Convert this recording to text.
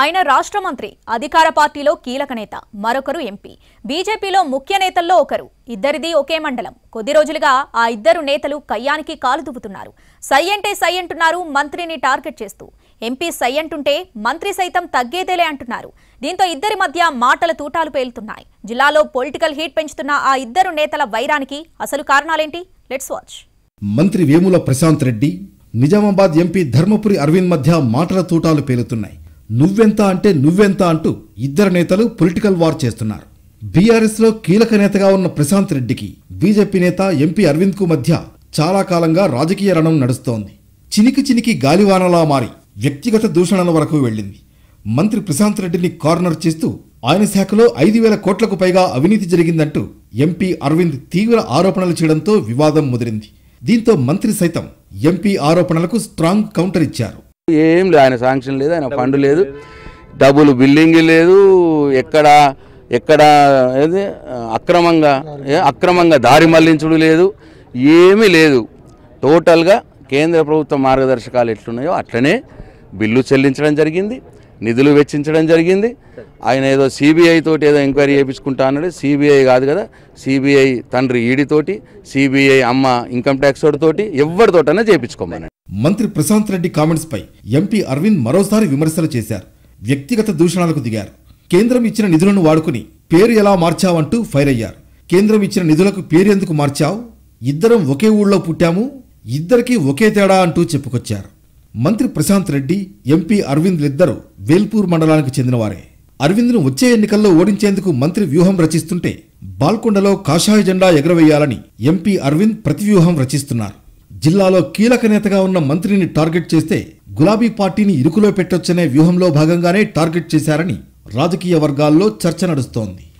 ఆయన రాష్ట్ర మంత్రి అధికార పార్టీలో కీలక నేత మరొకరు ఎంపీ బీజేపీలో ముఖ్య నేతల్లో ఒకరు ఇద్దరిది ఒకే మండలం కొద్ది రోజులుగా ఆ ఇద్దరు నేతలు కయ్యానికి కాలు దువ్వుతున్నారు సై అంటే సై అంటున్నారు మంత్రిని టార్గెట్ చేస్తూ ఎంపీ సై అంటుంటే మంత్రి సైతం తగ్గేదేలే అంటున్నారు దీంతో ఇద్దరి మధ్య మాటల తూటాలు పేలుతున్నాయి జిల్లాలో పొలిటికల్ హీట్ పెంచుతున్న ఆ ఇద్దరు నేతల వైరానికి అసలు కారణాలేంటి లెట్స్ వాచ్ మంత్రి వేముల ప్రశాంత్ రెడ్డి నిజామాబాద్ ఎంపీ ధర్మపురి అరవింద్ మధ్య మాటల తూటాలు పేలుతున్నాయి నువ్వెంత అంటే నువ్వెంత అంటూ ఇద్దరు నేతలు పొలిటికల్ వార్ చేస్తున్నారు బీఆర్ఎస్లో కీలక నేతగా ఉన్న ప్రశాంత్ రెడ్డికి బీజేపీ నేత ఎంపీ అరవింద్కు మధ్య చాలా కాలంగా రాజకీయ రణం నడుస్తోంది చినికి చినికి గాలివానలా మారి వ్యక్తిగత దూషణల వరకు వెళ్ళింది మంత్రి ప్రశాంత్ రెడ్డిని కార్నర్ చేస్తూ ఆయన శాఖలో ఐదు వేల కోట్లకు పైగా అవినీతి జరిగిందంటూ ఎంపీ అరవింద్ తీవ్ర ఆరోపణలు చేయడంతో వివాదం ముదిరింది దీంతో మంత్రి సైతం ఎంపీ ఆరోపణలకు స్ట్రాంగ్ కౌంటర్ ఇచ్చారు ఏం లేదు ఆయన శాంక్షన్ లేదు ఆయన ఫండ్ లేదు డబుల్ బిల్డింగ్ లేదు ఎక్కడ ఎక్కడ ఏది అక్రమంగా అక్రమంగా దారి మళ్లించుడు లేదు ఏమీ లేదు టోటల్గా కేంద్ర ప్రభుత్వ మార్గదర్శకాలు ఎట్లున్నాయో అట్లనే బిల్లు చెల్లించడం జరిగింది నిధులు వెచ్చించడం జరిగింది ఆయన ఏదో సిబిఐ తోటి ఏదో ఎంక్వైరీ చేయించుకుంటా అన్నాడు సిబిఐ కాదు కదా సిబిఐ తండ్రి ఈడితోటి సిబిఐ అమ్మ ఇన్కమ్ ట్యాక్స్ తోటి ఎవరితోటైనా చేయించుకోమని మంత్రి ప్రశాంత్ రెడ్డి కామెంట్స్ పై ఎంపీ అరవింద్ మరోసారి విమర్శలు చేశారు వ్యక్తిగత దూషణాలకు దిగారు కేంద్రం ఇచ్చిన నిధులను వాడుకుని పేరు ఎలా మార్చావంటూ ఫైర్ అయ్యారు కేంద్రం ఇచ్చిన నిధులకు పేరు ఎందుకు మార్చావు ఇద్దరం ఒకే ఊళ్ళో పుట్టాము ఇద్దరికీ ఒకే తేడా అంటూ చెప్పుకొచ్చారు మంత్రి ప్రశాంత్ రెడ్డి ఎంపీ అరవింద్లిద్దరూ వేల్పూర్ మండలానికి చెందినవారే అరవింద్ను వచ్చే ఎన్నికల్లో ఓడించేందుకు మంత్రి వ్యూహం రచిస్తుంటే బాల్కొండలో కాషాయ జెండా ఎగరవేయాలని ఎంపీ అరవింద్ ప్రతివ్యూహం రచిస్తున్నారు జిల్లాలో కీలక నేతగా ఉన్న మంత్రిని టార్గెట్ చేస్తే గులాబీ పార్టీని ఇరుకులో పెట్టొచ్చనే వ్యూహంలో భాగంగానే టార్గెట్ చేశారని రాజకీయ వర్గాల్లో చర్చ నడుస్తోంది